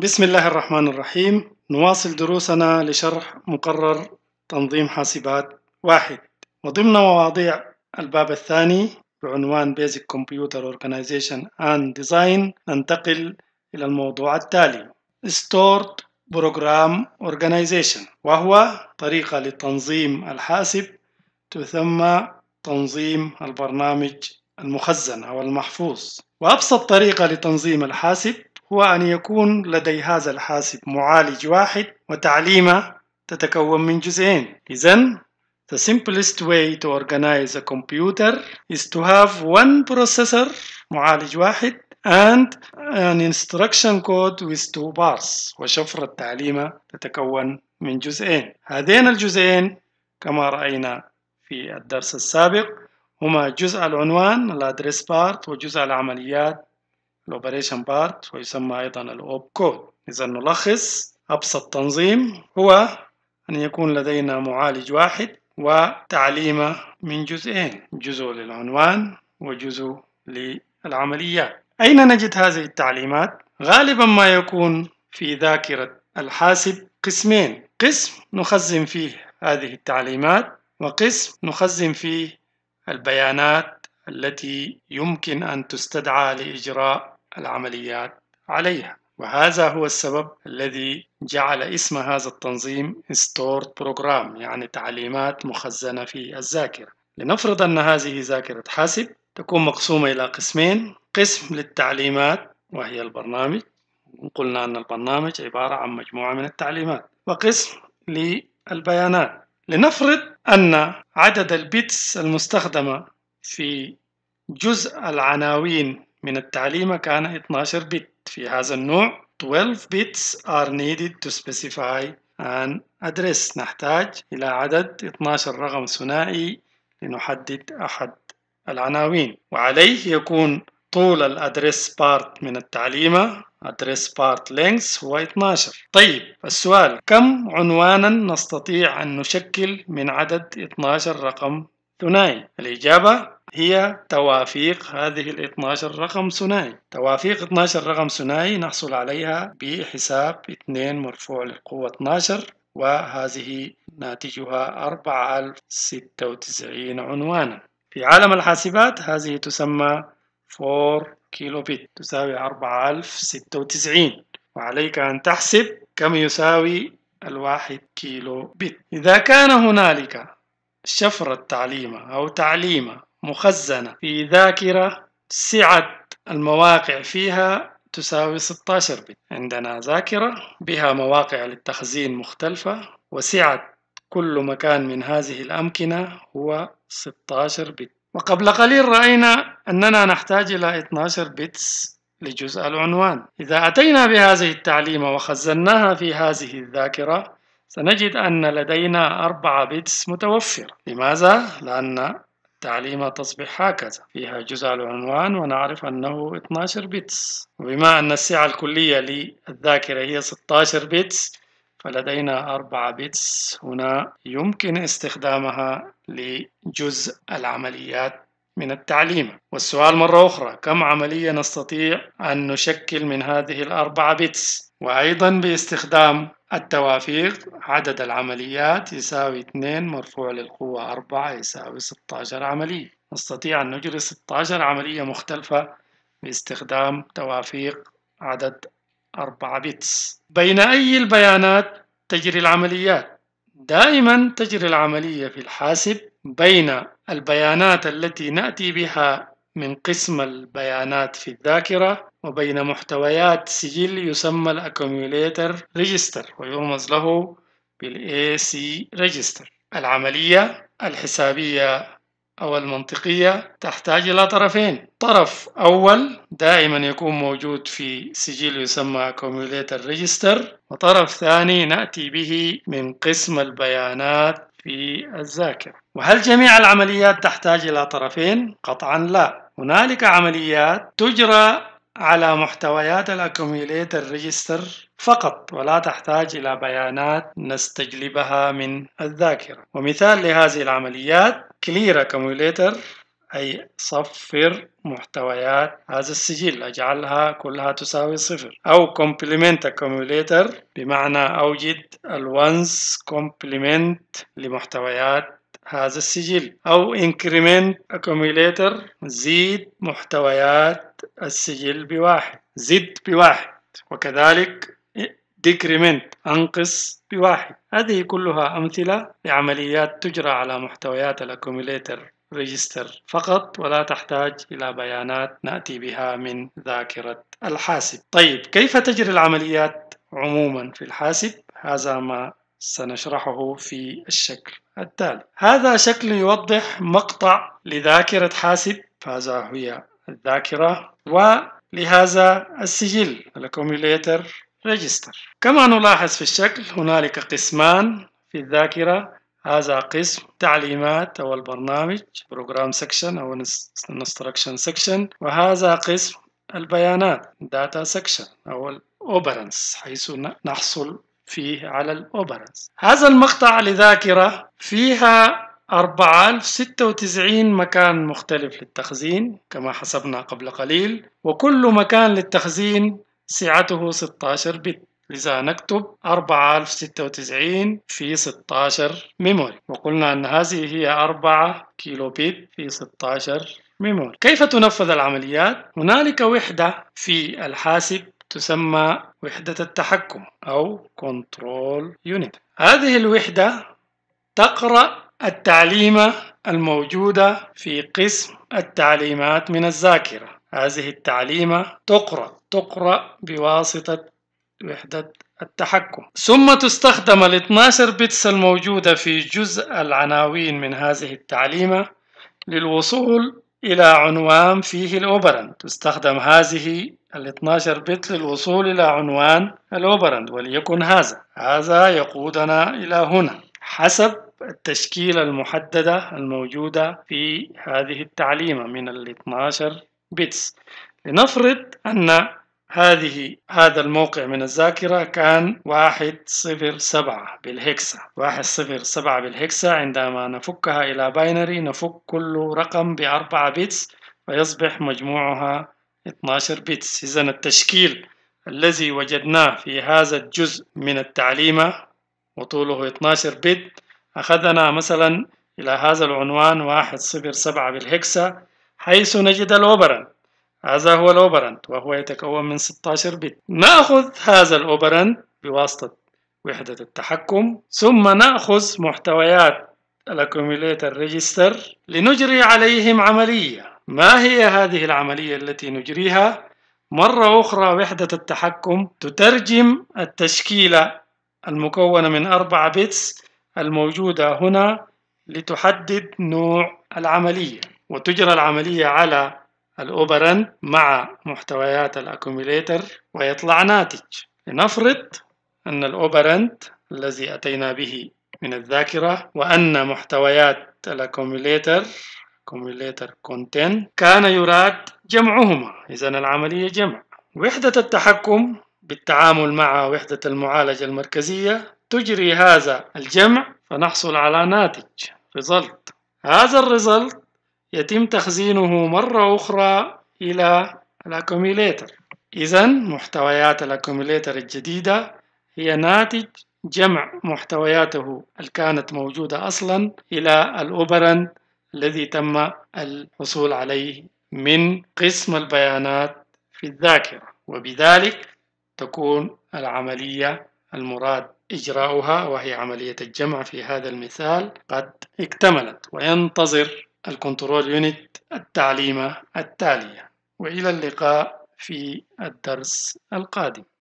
بسم الله الرحمن الرحيم نواصل دروسنا لشرح مقرر تنظيم حاسبات واحد وضمن مواضيع الباب الثاني بعنوان Basic Computer Organization and Design ننتقل إلى الموضوع التالي Stored Program Organization وهو طريقة لتنظيم الحاسب تسمى تنظيم البرنامج المخزن أو المحفوظ وأبسط طريقة لتنظيم الحاسب هو أن يكون لدي هذا الحاسب معالج واحد وتعليمه تتكون من جزئين إذن The simplest way to organize a computer is to have one processor معالج واحد and an instruction code with two bars وشفرة تعليمة تتكون من جزئين هذين الجزئين كما رأينا في الدرس السابق هما جزء العنوان الادريس بارت وجزء العمليات الأوبريشن بارت ويسمى أيضا الأوب كود إذا نلخص أبسط تنظيم هو أن يكون لدينا معالج واحد وتعليمه من جزئين جزء للعنوان وجزء للعمليات أين نجد هذه التعليمات؟ غالبا ما يكون في ذاكرة الحاسب قسمين قسم نخزن فيه هذه التعليمات وقسم نخزن فيه البيانات التي يمكن أن تستدعى لإجراء العمليات عليها وهذا هو السبب الذي جعل اسم هذا التنظيم stored program يعني تعليمات مخزنة في الذاكرة لنفرض أن هذه ذاكرة حاسب تكون مقسومة إلى قسمين قسم للتعليمات وهي البرنامج قلنا أن البرنامج عبارة عن مجموعة من التعليمات وقسم للبيانات لنفرض أن عدد البيتس المستخدمة في جزء العناوين من التعليم كان 12 بت في هذا النوع 12 bits are needed to specify an address نحتاج إلى عدد 12 رقم ثنائي لنحدد أحد العناوين وعليه يكون طول الأدرس بارت من التعليمة أدرس بارت لينكس هو 12 طيب السؤال كم عنوانا نستطيع أن نشكل من عدد 12 رقم ثنائي الإجابة هي توافيق هذه ال 12 رقم ثنائي توافيق 12 رقم ثنائي نحصل عليها بحساب 2 مرفوع للقوة 12 وهذه ناتجها 4096 عنوانا في عالم الحاسبات هذه تسمى 4 كيلو بت تساوي 4096 وعليك أن تحسب كم يساوي الواحد كيلو بت إذا كان هنالك شفرة تعليمة أو تعليمة مخزنة في ذاكرة سعة المواقع فيها تساوي 16 بت عندنا ذاكرة بها مواقع للتخزين مختلفة وسعة كل مكان من هذه الأمكنة هو 16 بت وقبل قليل رأينا أننا نحتاج إلى 12 بتس لجزء العنوان إذا أتينا بهذه التعليمة وخزناها في هذه الذاكرة سنجد أن لدينا أربعة بيتس متوفرة لماذا؟ لأن التعليمة تصبح هكذا فيها جزء العنوان ونعرف أنه 12 بيتس وبما أن السعة الكلية للذاكرة هي 16 بيتس فلدينا أربعة بيتس هنا يمكن استخدامها لجزء العمليات من التعليم والسؤال مرة أخرى كم عملية نستطيع أن نشكل من هذه الأربعة بيتس وأيضا باستخدام التوافيق عدد العمليات يساوي 2 مرفوع للقوة 4 يساوي 16 عملية نستطيع أن نجري 16 عملية مختلفة باستخدام توافيق عدد 4 بيتس بين أي البيانات تجري العمليات؟ دائما تجري العملية في الحاسب بين البيانات التي نأتي بها من قسم البيانات في الذاكرة وبين محتويات سجل يسمى الأكوميوليتر ريجستر ويرمز له بالـ AC ريجستر العملية الحسابية أو المنطقية تحتاج إلى طرفين طرف أول دائما يكون موجود في سجل يسمى Accumulator Register وطرف ثاني نأتي به من قسم البيانات في الذاكرة وهل جميع العمليات تحتاج إلى طرفين؟ قطعا لا هنالك عمليات تجرى على محتويات الاكوميوليتر ريجستر فقط ولا تحتاج إلى بيانات نستجلبها من الذاكرة ومثال لهذه العمليات كلير اكوميوليتر أي صفر محتويات هذا السجل أجعلها كلها تساوي صفر أو complement اكوميليتر بمعنى أوجد الونس complement لمحتويات هذا السجل أو increment accumulator زيد محتويات السجل بواحد زد بواحد وكذلك decrement أنقص بواحد هذه كلها أمثلة لعمليات تجرى على محتويات الاكوميليتر ريجستر فقط ولا تحتاج إلى بيانات نأتي بها من ذاكرة الحاسب طيب كيف تجري العمليات عموما في الحاسب هذا ما سنشرحه في الشكل التالي هذا شكل يوضح مقطع لذاكرة حاسب هذا هي الذاكرة ولهذا السجل الأكوميوليتر ريجستر كما نلاحظ في الشكل هنالك قسمان في الذاكرة هذا قسم تعليمات أو البرنامج بروجرام سكشن أو انستركشن سكشن وهذا قسم البيانات داتا سكشن أو الأوبرنس حيث نحصل فيه على الأوبرز هذا المقطع لذاكرة فيها 4096 مكان مختلف للتخزين كما حسبنا قبل قليل وكل مكان للتخزين سعته 16 بت لذا نكتب 4096 في 16 ميموري وقلنا أن هذه هي 4 كيلو بيت في 16 ميموري كيف تنفذ العمليات؟ هنالك وحدة في الحاسب تسمى وحدة التحكم أو كنترول Unit هذه الوحدة تقرأ التعليمة الموجودة في قسم التعليمات من الذاكرة هذه التعليمة تقرأ تقرأ بواسطة وحدة التحكم ثم تستخدم ال 12 بتس الموجودة في جزء العناوين من هذه التعليمة للوصول إلى عنوان فيه الأوبرند تستخدم هذه ال 12 بت للوصول إلى عنوان الأوبرند وليكن هذا هذا يقودنا إلى هنا حسب التشكيلة المحددة الموجودة في هذه التعليمة من ال 12 بتس لنفرض أن هذه هذا الموقع من الذاكرة كان واحد صفر سبعة بالهكسة واحد صفر سبعة بالهكسة عندما نفكها إلى باينري نفك كل رقم بأربعة بيتس فيصبح مجموعها 12 بيتس إذا التشكيل الذي وجدناه في هذا الجزء من التعليمة وطوله 12 بت أخذنا مثلا إلى هذا العنوان واحد صفر سبعة بالهكسة حيث نجد الأوبرن هذا هو الأوبرانت وهو يتكون من 16 بت نأخذ هذا الأوبرانت بواسطة وحدة التحكم ثم نأخذ محتويات الأكوميليتر ريجستر لنجري عليهم عملية ما هي هذه العملية التي نجريها؟ مرة أخرى وحدة التحكم تترجم التشكيلة المكونة من أربعة بيتس الموجودة هنا لتحدد نوع العملية وتجرى العملية على الأوبرن مع محتويات الأكوميليتر ويطلع ناتج لنفرض أن الأوبرند الذي أتينا به من الذاكرة وأن محتويات الأكوميليتر أكوميليتر كونتين كان يراد جمعهما إذا العملية جمع وحدة التحكم بالتعامل مع وحدة المعالجة المركزية تجري هذا الجمع فنحصل على ناتج result هذا الريزلت يتم تخزينه مرة أخرى إلى الأكوميليتر إذا محتويات الأكوميليتر الجديدة هي ناتج جمع محتوياته اللي كانت موجودة أصلا إلى الأوبرن الذي تم الحصول عليه من قسم البيانات في الذاكرة وبذلك تكون العملية المراد إجراؤها وهي عملية الجمع في هذا المثال قد اكتملت وينتظر الكنترول يونت التعليمة التالية وإلى اللقاء في الدرس القادم